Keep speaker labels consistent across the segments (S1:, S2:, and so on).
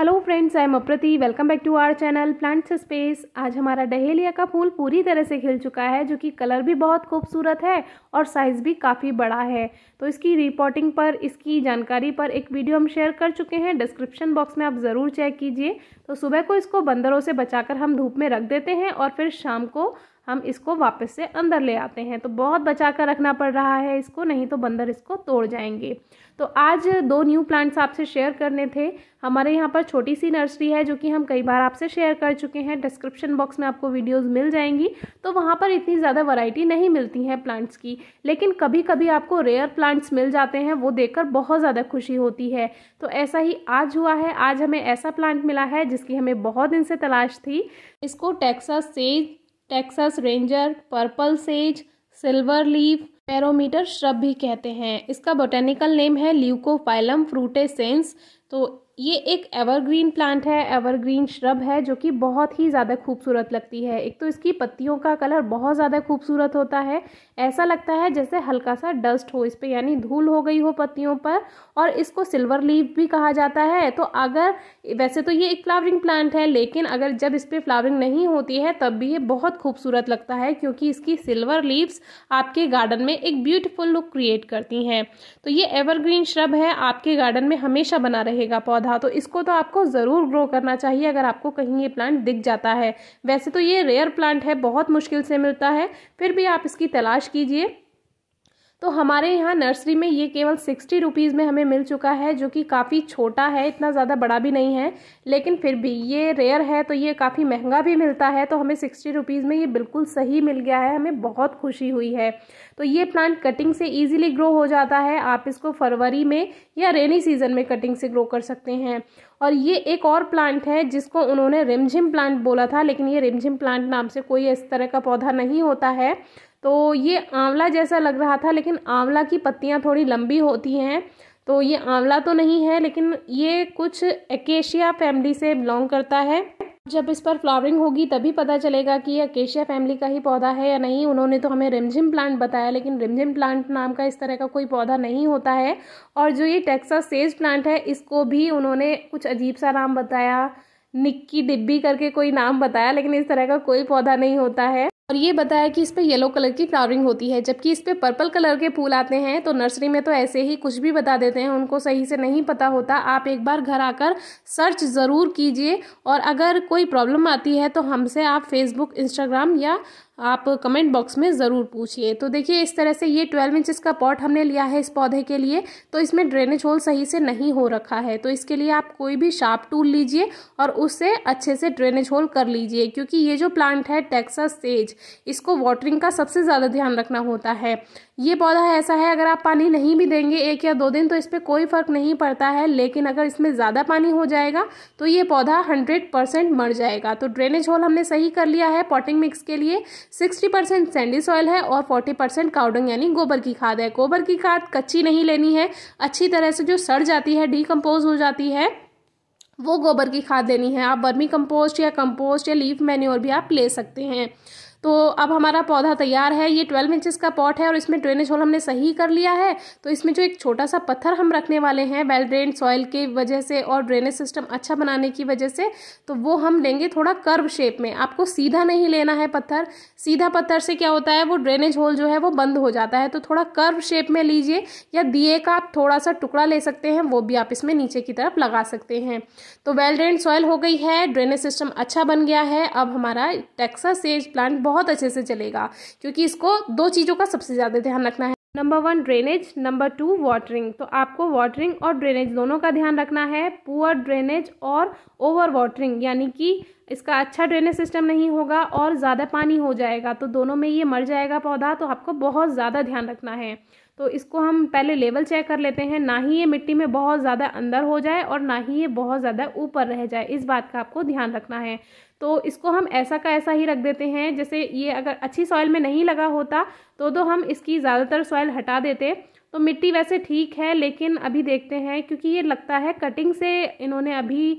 S1: hello friends I am Apriti welcome back to our channel plants space आज हमारा dahlia का फूल पूरी तरह से खिल चुका है जो कि कलर भी बहुत खूबसूरत है और साइज़ भी काफ़ी बड़ा है तो इसकी रिपोर्टिंग पर इसकी जानकारी पर एक वीडियो हम शेयर कर चुके हैं डिस्क्रिप्शन बॉक्स में आप ज़रूर चेक कीजिए तो सुबह को इसको बंदरों से बचा हम धूप में रख देते हैं और फिर शाम को हम इसको वापस से अंदर ले आते हैं तो बहुत बचा कर रखना पड़ रहा है इसको नहीं तो बंदर इसको तोड़ जाएंगे तो आज दो न्यू प्लांट्स आपसे शेयर करने थे हमारे यहाँ पर छोटी सी नर्सरी है जो कि हम कई बार आपसे शेयर कर चुके हैं डिस्क्रिप्शन बॉक्स में आपको वीडियोस मिल जाएंगी तो वहाँ पर इतनी ज़्यादा वैरायटी नहीं मिलती है प्लांट्स की लेकिन कभी कभी आपको रेयर प्लांट्स मिल जाते हैं वो देखकर बहुत ज़्यादा खुशी होती है तो ऐसा ही आज हुआ है आज हमें ऐसा प्लांट मिला है जिसकी हमें बहुत दिन से तलाश थी इसको Texas sage Texas ranger purple sage silver leaf barometer shrub भी कहते हैं इसका बोटेनिकल नेम है ल्यूकोफाइलम फ्रूटेसेंस तो ये एक एवरग्रीन प्लांट है एवरग्रीन श्रब है जो कि बहुत ही ज़्यादा खूबसूरत लगती है एक तो इसकी पत्तियों का कलर बहुत ज़्यादा खूबसूरत होता है ऐसा लगता है जैसे हल्का सा डस्ट हो इस पर यानी धूल हो गई हो पत्तियों पर और इसको सिल्वर लीव भी कहा जाता है तो अगर वैसे तो ये एक फ्लावरिंग प्लांट है लेकिन अगर जब इस पर फ्लावरिंग नहीं होती है तब भी ये बहुत खूबसूरत लगता है क्योंकि इसकी सिल्वर लीव्स आपके गार्डन में एक ब्यूटिफुल लुक क्रिएट करती हैं तो ये एवरग्रीन श्रब है आपके गार्डन में हमेशा बना रहे रहेगा पौधा तो इसको तो आपको ज़रूर ग्रो करना चाहिए अगर आपको कहीं ये प्लांट दिख जाता है वैसे तो ये रेयर प्लांट है बहुत मुश्किल से मिलता है फिर भी आप इसकी तलाश कीजिए तो हमारे यहाँ नर्सरी में ये केवल सिक्सटी रुपीज़ में हमें मिल चुका है जो कि काफ़ी छोटा है इतना ज़्यादा बड़ा भी नहीं है लेकिन फिर भी ये रेयर है तो ये काफ़ी महंगा भी मिलता है तो हमें सिक्सटी रुपीज़ में ये बिल्कुल सही मिल गया है हमें बहुत खुशी हुई है तो ये प्लांट कटिंग से ईजिली ग्रो हो जाता है आप इसको फरवरी में या रेनी सीज़न में कटिंग से ग्रो कर सकते हैं और ये एक और प्लांट है जिसको उन्होंने रिमझिम प्लांट बोला था लेकिन ये रिमझिम प्लांट नाम से कोई इस तरह का पौधा नहीं होता है तो ये आंवला जैसा लग रहा था लेकिन आंवला की पत्तियाँ थोड़ी लंबी होती हैं तो ये आंवला तो नहीं है लेकिन ये कुछ एकेशिया फैमिली से बिलोंग करता है जब इस पर फ्लावरिंग होगी तभी पता चलेगा कि ये अकेशिया फैमिली का ही पौधा है या नहीं उन्होंने तो हमें रिमझिम प्लांट बताया लेकिन रिमझिम प्लांट नाम का इस तरह का कोई पौधा नहीं होता है और जो ये टेक्सा सेज प्लांट है इसको भी उन्होंने कुछ अजीब सा नाम बताया निक्की डिब्बी करके कोई नाम बताया लेकिन इस तरह का कोई पौधा नहीं होता है और ये बताया कि इस पर येलो कलर की फ्लावरिंग होती है जबकि इस पर पर्पल कलर के फूल आते हैं तो नर्सरी में तो ऐसे ही कुछ भी बता देते हैं उनको सही से नहीं पता होता आप एक बार घर आकर सर्च ज़रूर कीजिए और अगर कोई प्रॉब्लम आती है तो हमसे आप फेसबुक इंस्टाग्राम या आप कमेंट बॉक्स में ज़रूर पूछिए तो देखिए इस तरह से ये ट्वेल्व इंचज़ का पॉट हमने लिया है इस पौधे के लिए तो इसमें ड्रेनेज होल सही से नहीं हो रखा है तो इसके लिए आप कोई भी शार्प टूल लीजिए और उससे अच्छे से ड्रेनेज होल कर लीजिए क्योंकि ये जो प्लांट है टेक्सास सेज इसको वाटरिंग का सबसे ज़्यादा ध्यान रखना होता है ये पौधा ऐसा है अगर आप पानी नहीं भी देंगे एक या दो दिन तो इस पर कोई फ़र्क नहीं पड़ता है लेकिन अगर इसमें ज़्यादा पानी हो जाएगा तो ये पौधा हंड्रेड परसेंट मर जाएगा तो ड्रेनेज होल हमने सही कर लिया है पॉटिंग मिक्स के लिए सिक्सटी परसेंट सैंडी सॉयल है और फोर्टी परसेंट काउडंग यानी गोबर की खाद है गोबर की खाद कच्ची नहीं लेनी है अच्छी तरह से जो सड़ जाती है डीकम्पोज हो जाती है वो गोबर की खाद लेनी है आप वर्मी कंपोस्ट या कंपोस्ट या लीफ मैन्यूर भी आप ले सकते हैं तो अब हमारा पौधा तैयार है ये ट्वेल्व इंचज का पॉट है और इसमें ड्रेनेज होल हमने सही कर लिया है तो इसमें जो एक छोटा सा पत्थर हम रखने वाले हैं वेल ड्रेन सॉइल के वजह से और ड्रेनेज सिस्टम अच्छा बनाने की वजह से तो वो हम लेंगे थोड़ा कर्व शेप में आपको सीधा नहीं लेना है पत्थर सीधा पत्थर से क्या होता है वो ड्रेनेज होल जो है वो बंद हो जाता है तो थोड़ा कर्व शेप में लीजिए या दिए का आप थोड़ा सा टुकड़ा ले सकते हैं वो भी आप इसमें नीचे की तरफ लगा सकते हैं तो वेल ड्रेन सॉइल हो गई है ड्रेनेज सिस्टम अच्छा बन गया है अब हमारा टेक्सा सेज प्लांट बहुत अच्छे से चलेगा क्योंकि इसको दो चीज़ों का सबसे ज़्यादा ध्यान रखना है number one drainage number two watering तो आपको वाटरिंग और ड्रेनेज दोनों का ध्यान रखना है पुअर ड्रेनेज और ओवर वाटरिंग यानी कि इसका अच्छा ड्रेनेज सिस्टम नहीं होगा और ज़्यादा पानी हो जाएगा तो दोनों में ये मर जाएगा पौधा तो आपको बहुत ज़्यादा ध्यान रखना है तो इसको हम पहले लेवल चेक कर लेते हैं ना ही ये मिट्टी में बहुत ज़्यादा अंदर हो जाए और ना ही ये बहुत ज़्यादा ऊपर रह जाए इस बात का आपको ध्यान रखना है तो इसको हम ऐसा का ऐसा ही रख देते हैं जैसे ये अगर अच्छी सॉइल में नहीं लगा होता तो तो हम इसकी ज़्यादातर सॉइल हटा देते तो मिट्टी वैसे ठीक है लेकिन अभी देखते हैं क्योंकि ये लगता है कटिंग से इन्होंने अभी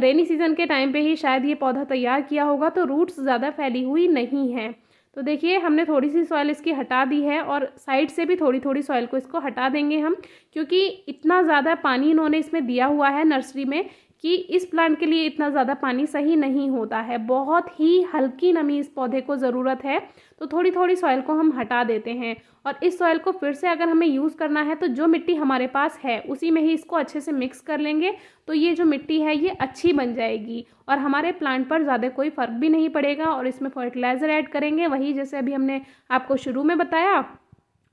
S1: रेनी सीज़न के टाइम पे ही शायद ये पौधा तैयार किया होगा तो रूट्स ज़्यादा फैली हुई नहीं है तो देखिए हमने थोड़ी सी सॉइल इसकी हटा दी है और साइड से भी थोड़ी थोड़ी सॉइल को इसको हटा देंगे हम क्योंकि इतना ज़्यादा पानी इन्होंने इसमें दिया हुआ है नर्सरी में कि इस प्लांट के लिए इतना ज़्यादा पानी सही नहीं होता है बहुत ही हल्की नमी इस पौधे को ज़रूरत है तो थोड़ी थोड़ी सॉइल को हम हटा देते हैं और इस सॉइल को फिर से अगर हमें यूज़ करना है तो जो मिट्टी हमारे पास है उसी में ही इसको अच्छे से मिक्स कर लेंगे तो ये जो मिट्टी है ये अच्छी बन जाएगी और हमारे प्लांट पर ज़्यादा कोई फ़र्क भी नहीं पड़ेगा और इसमें फर्टिलाइज़र ऐड करेंगे वही जैसे अभी हमने आपको शुरू में बताया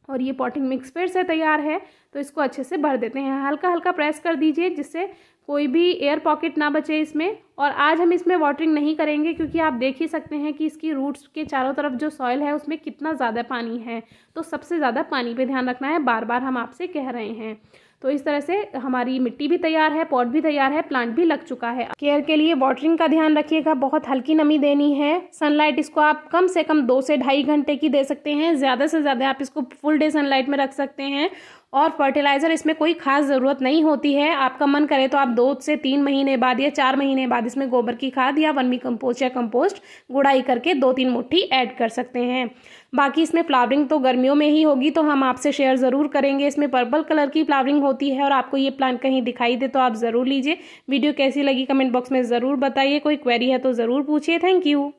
S1: और ये पॉटिंग मिक्स फिर से तैयार है तो इसको अच्छे से भर देते हैं हल्का हल्का प्रेस कर दीजिए जिससे कोई भी एयर पॉकेट ना बचे इसमें और आज हम इसमें वाटरिंग नहीं करेंगे क्योंकि आप देख ही सकते हैं कि इसकी रूट्स के चारों तरफ जो सॉयल है उसमें कितना ज़्यादा पानी है तो सबसे ज़्यादा पानी पे ध्यान रखना है बार बार हम आपसे कह रहे हैं तो इस तरह से हमारी मिट्टी भी तैयार है पॉट भी तैयार है प्लांट भी लग चुका है केयर के लिए वाटरिंग का ध्यान रखिएगा बहुत हल्की नमी देनी है सनलाइट इसको आप कम से कम दो से ढाई घंटे की दे सकते हैं ज़्यादा से ज़्यादा आप इसको फुल डे सनलाइट में रख सकते हैं और फर्टिलाइज़र इसमें कोई खास ज़रूरत नहीं होती है आपका मन करे तो आप दो से तीन महीने बाद या चार महीने बाद इसमें गोबर की खाद या वर्मी कंपोस्ट या कंपोस्ट गुड़ाई करके दो तीन मुट्ठी ऐड कर सकते हैं बाकी इसमें फ्लावरिंग तो गर्मियों में ही होगी तो हम आपसे शेयर ज़रूर करेंगे इसमें पर्पल कलर की फ्लावरिंग होती है और आपको ये प्लांट कहीं दिखाई दे तो आप ज़रूर लीजिए वीडियो कैसी लगी कमेंट बॉक्स में ज़रूर बताइए कोई क्वेरी है तो ज़रूर पूछिए थैंक यू